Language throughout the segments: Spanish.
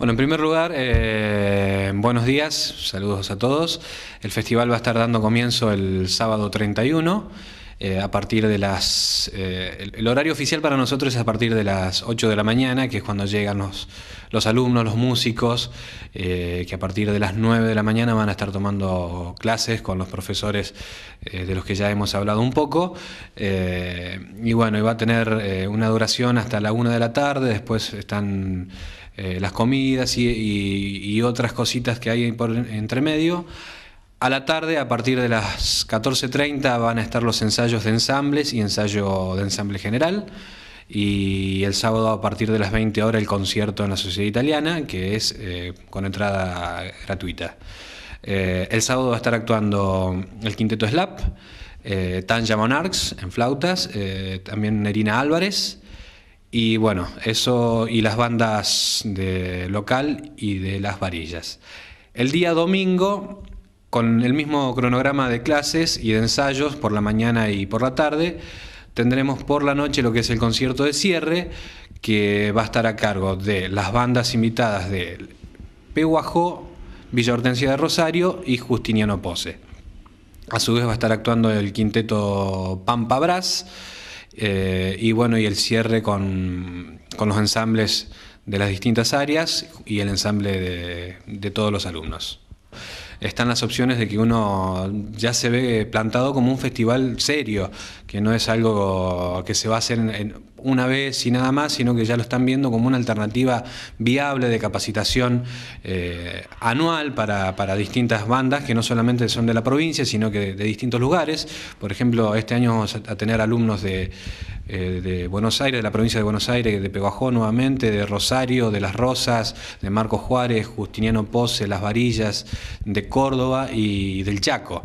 Bueno, en primer lugar, eh, buenos días, saludos a todos. El festival va a estar dando comienzo el sábado 31. Eh, a partir de las... Eh, el, horario oficial para nosotros es a partir de las 8 de la mañana, que es cuando llegan los, los alumnos, los músicos, eh, que a partir de las 9 de la mañana van a estar tomando clases con los profesores de los que ya hemos hablado un poco. y bueno, y va a tener una duración hasta la 1 de la tarde, después están... las comidas y, otras cositas que hay por entre medio. A la tarde, a partir de las 14.30, van a estar los ensayos de ensambles y ensayo de ensamble general. Y el sábado, a partir de las 20 horas, el concierto en la Sociedad Italiana, que es eh, con entrada gratuita. Eh, el sábado va a estar actuando el Quinteto Slap, eh, Tanja Monarchs en flautas, también Nerina Álvarez. Y bueno, eso y las bandas de local y de las varillas. El día domingo con el mismo cronograma de clases y de ensayos por la mañana y por la tarde, tendremos por la noche lo que es el concierto de cierre, que va a estar a cargo de las bandas invitadas de Pehuajó, Villa Hortensia de Rosario y Justiniano Pose. A su vez va a estar actuando el quinteto Pampa Brás eh, y bueno, y el cierre con, los ensambles de las distintas áreas y el ensamble de todos los alumnos están las opciones de que uno ya se ve plantado como un festival serio, que no es algo que se va a hacer en, en una vez y nada más, sino que ya lo están viendo como una alternativa viable de capacitación eh, anual para, distintas bandas que no solamente son de la provincia, sino que de, distintos lugares. Por ejemplo, este año vamos a, tener alumnos eh, de, Buenos Aires, de la provincia de Buenos Aires, de Peguajó nuevamente, de Rosario, de Las Rosas, de Marcos Juárez, Justiniano Pose, Las Varillas, de Córdoba y del Chaco.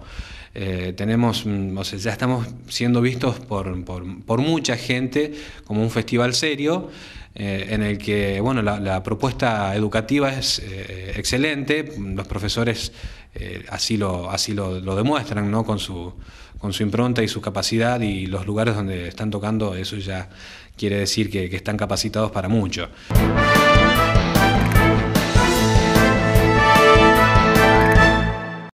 Eh, tenemos, mm, ya estamos siendo vistos por, mucha gente como un festival serio. Eh, en el que bueno, la, propuesta educativa es eh, excelente, los profesores así, lo, así lo, demuestran, ¿no? con, su, con su impronta y su capacidad y los lugares donde están tocando, eso ya quiere decir que están capacitados para mucho.